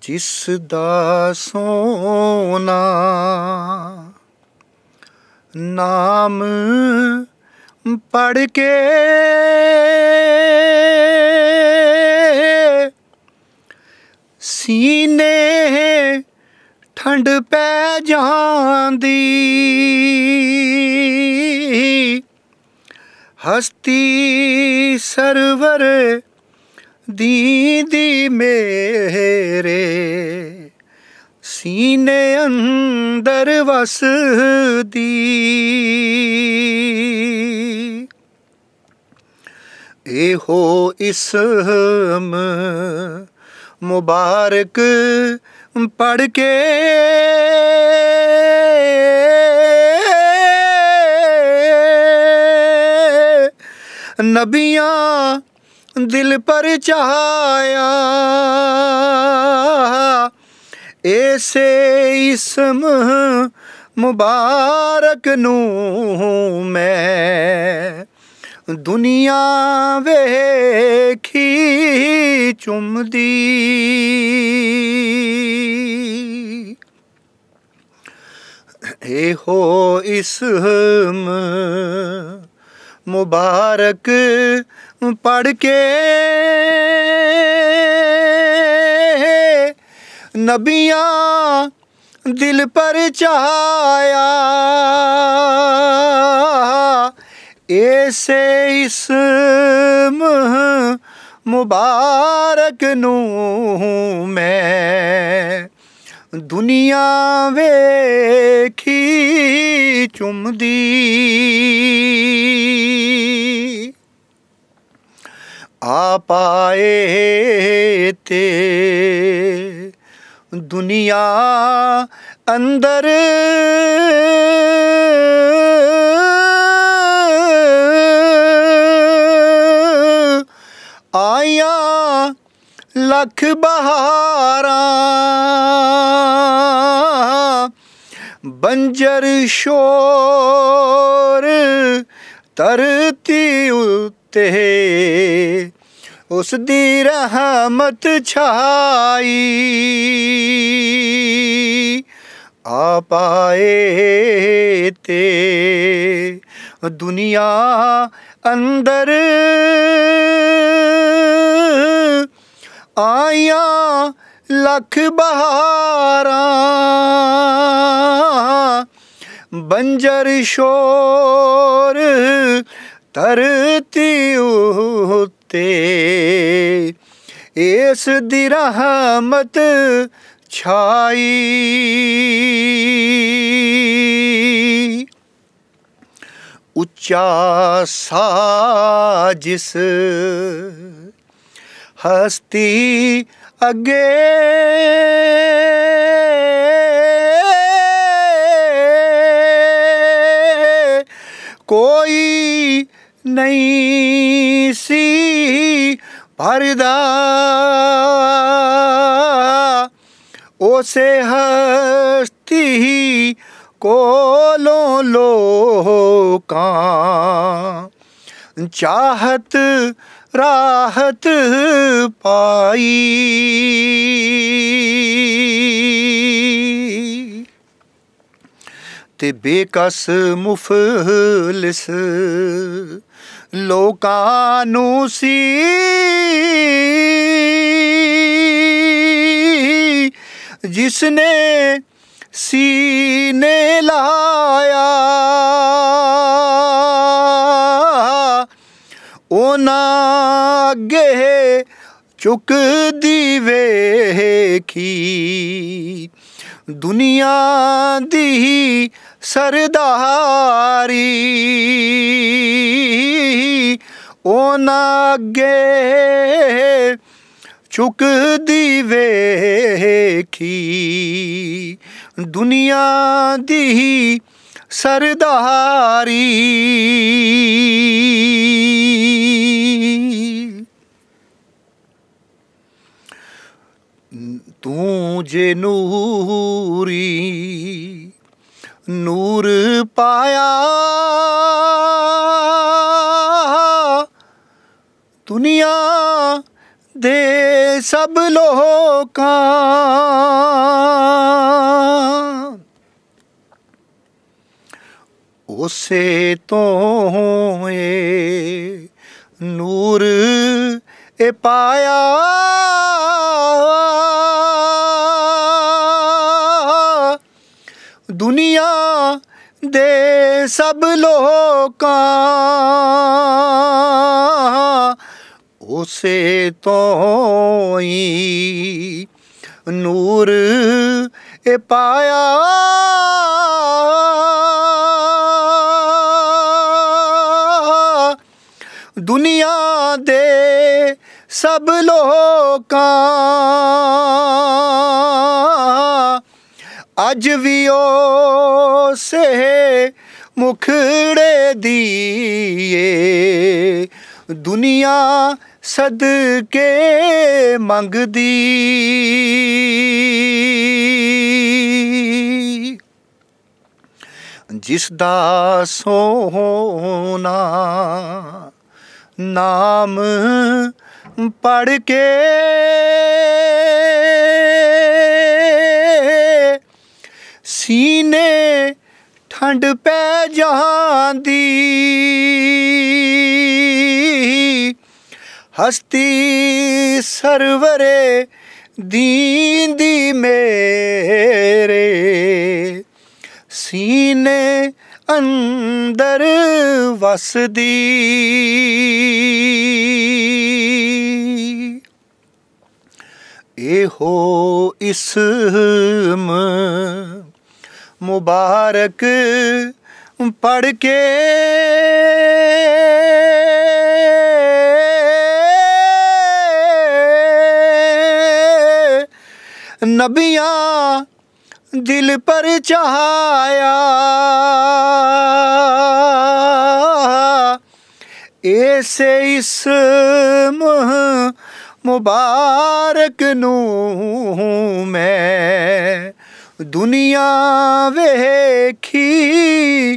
ਜਿਸ ਦਾ ਸੋਨਾ ਨਾਮ ਪੜ ਕੇ ਸੀਨੇ ਠੰਡ ਪੈ ਜਾਂਦੀ ਹਸਤੀ ਸਰਵਰੇ ਦੀਦੀ ਮੇਰੇ ਸੀਨੇ ਅੰਦਰ ਵਸਦੀ ਇਹੋ ਇਸਮ ਮੁਬਾਰਕ ਪੜ ਕੇ ਨਬੀਆਂ ਦਿਲ ਪਰ ਚਾਇਆ ਐਸੇ ਇਸਮ ਮੁਬਾਰਕ ਨੂੰ ਮੈਂ ਦੁਨੀਆ ਵੇਖੀ ਚੁੰਮਦੀ ਇਹੋ ਇਸਮ ਮੁਬਾਰਕ ਪੜ ਕੇ ਨਬੀਆਂ ਦਿਲ ਪਰ ਚਾਇਆ ਐਸੇ ਇਸਮ ਮੁਬਾਰਕ ਨੂੰ ਮੈਂ ਦੁਨੀਆ ਵੇਖੀ ਚੁੰਮਦੀ ਆ ਪਾਏ ਤੇ ਦੁਨੀਆ ਅੰਦਰ ਆਇਆ ਲੱਖ ਬਹਾਰਾਂ ਬੰਜਰ ਸ਼ੋਰ ਤਰਤੀ ਤੇ ਉਸ ਦੀ ਰਹਿਮਤ ਛਾਈ ਆ ਪਾਏ ਤੇ ਦੁਨੀਆ ਅੰਦਰ ਆਇਆ ਲੱਖ ਬਹਾਰਾਂ ਬੰਜਰ ਸ਼ੋਰ ਧਰਤੀ ਉਤੇ ਇਸ ਦੀ ਰਹਿਮਤ ਛਾਈ ਉੱਚਾ ਸਾਜਿਸ ਹਸਤੀ ਅਗੇ ਕੋਈ ਨਹੀਂ ਸੀ ਭਰਦਾ ਉਸੇ ਹਸਤੀ ਕੋਲੋਂ ਲੋਕਾਂ ਚਾਹਤ ਰਾਹਤ ਪਾਈ ਤੇ ਬੇਕਸ ਮੁਫਲਿਸ ਲੋਕਾਂ ਨੂੰ ਸੀ ਜਿਸ ਨੇ ਸੀਨੇ ਲਾਇਆ ਉਹਨਾਂ ਅੱਗੇ ਚੁੱਕ ਦੀ ਵੇਖੀ दुनिया दी ही सरदारी ਉਹਨਾਂ ਅੱਗੇ ਝੁਕਦੀ ਵੇਖੀ ਦੁਨੀਆ ਦੀ ਸਰਦਾਰੀ ਤੂੰ ਜੇ ਨੂਰੀ ਨੂਰ ਪਾਇਆ ਦੁਨੀਆ ਦੇ ਸਭ ਲੋਕਾਂ ਉਸੇ ਤੋਂ ਹੋਏ ਨੂਰ ਇਹ ਪਾਇਆ ਦੁਨੀਆ ਦੇ ਸਭ ਲੋਕਾਂ ਉਸੇ ਤੋਂ ਹੀ ਨੂਰ ਇਹ ਪਾਇਆ ਦੁਨੀਆ ਦੇ ਸਭ ਲੋਕਾਂ ਅੱਜ ਵੀ ਉਸੇ ਮੁਖੜੇ ਦੀ ਏ ਦੁਨੀਆ ਸਦਕੇ ਮੰਗਦੀ ਜਿਸ ਦਾ ਸੋਹਣਾ ਨਾਮ ਪੜ ਕੇ ਸੀਨੇ ਠੰਡ ਪੈ ਜਾਂਦੀ ਹਸਤੀ ਸਰਵਰੇ ਦੀਨ ਦੀ ਮੇਰੇ ਸੀਨੇ ਅੰਦਰ ਵਸਦੀ ਇਹੋ ਇਸਮ ਮੁਬਾਰਕ ਪੜ ਕੇ ਨਬੀਆਂ ਦਿਲ ਪਰ ਚਾਹਾਇਆ ਐਸੇ ਇਸਮ ਮੁਬਾਰਕ ਨੂੰ ਮੈਂ ਦੁਨੀਆ ਵੇਖੀ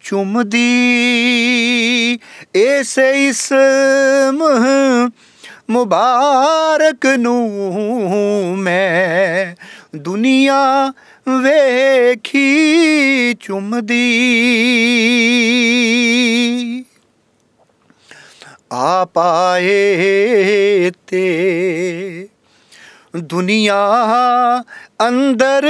ਚੁੰਮਦੀ ਐਸੇ ਇਸ ਮਹ ਮੁਬਾਰਕ ਨੂੰ ਮੈਂ ਦੁਨੀਆ ਵੇਖੀ ਚੁੰਮਦੀ ਆ ਪਾਏ ਤੇ ਦੁਨੀਆ ਅੰਦਰ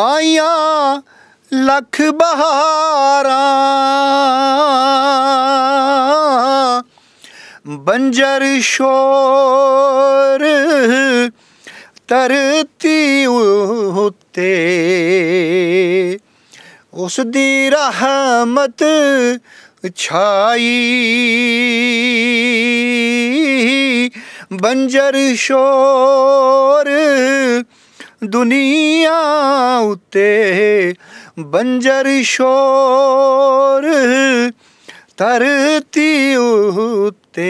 ਆਇਆ ਲੱਖ ਬਹਾਰਾਂ ਬੰਜਰ ਸ਼ੋਰ ਤਰਤੀ ਉੱਤੇ ਉਸ ਦੀ ਰਹਿਮਤ ਛਾਈ ਬੰਜਰ ਸ਼ੋਰ ਦੁਨੀਆ ਉਤੇ ਬੰਜਰ ਸ਼ੋਰ ਤਰਤੀ ਉਤੇ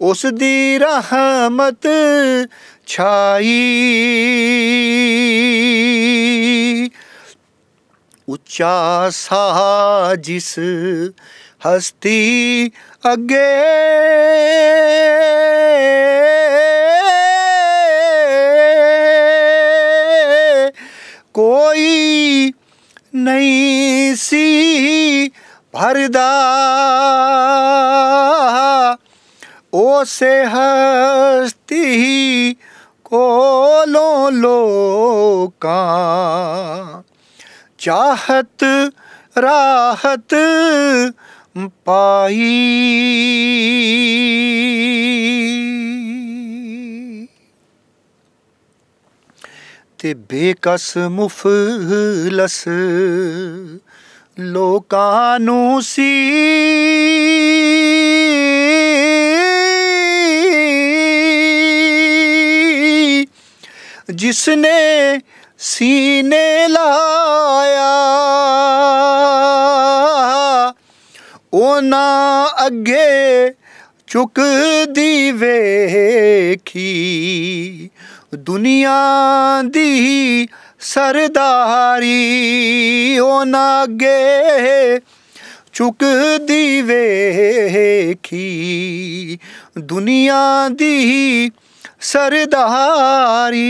ਉਸ ਦੀ ਰਹਿਮਤ ਛਾਈ ਉੱਚਾ ਸਾਹ ਜਿਸ ਹਸਤੀ ਅੱਗੇ ਕੋਈ ਨਹੀਂ ਸੀ भरदा ओसे हस्ती कोलो लोका ਚਾਹਤ ਰਾਹਤ ਪਾਈ ਤੇ ਬੇਕਸ ਮੁਫਲਸ ਲੋਕਾਂ ਨੂੰ ਸੀ ਜਿਸਨੇ ਸੀਨੇ ਲਾਇਆ ਉਹਨਾਂ ਅੱਗੇ ਚੁੱਕਦੀ ਵੇਖੀ ਦੁਨੀਆ ਦੀ ਸਰਦਾਰੀ ਉਹਨਾਂ ਅੱਗੇ ਚੁੱਕਦੀ ਵੇਖੀ ਦੁਨੀਆ ਦੀ ਸਰਦਾਰੀ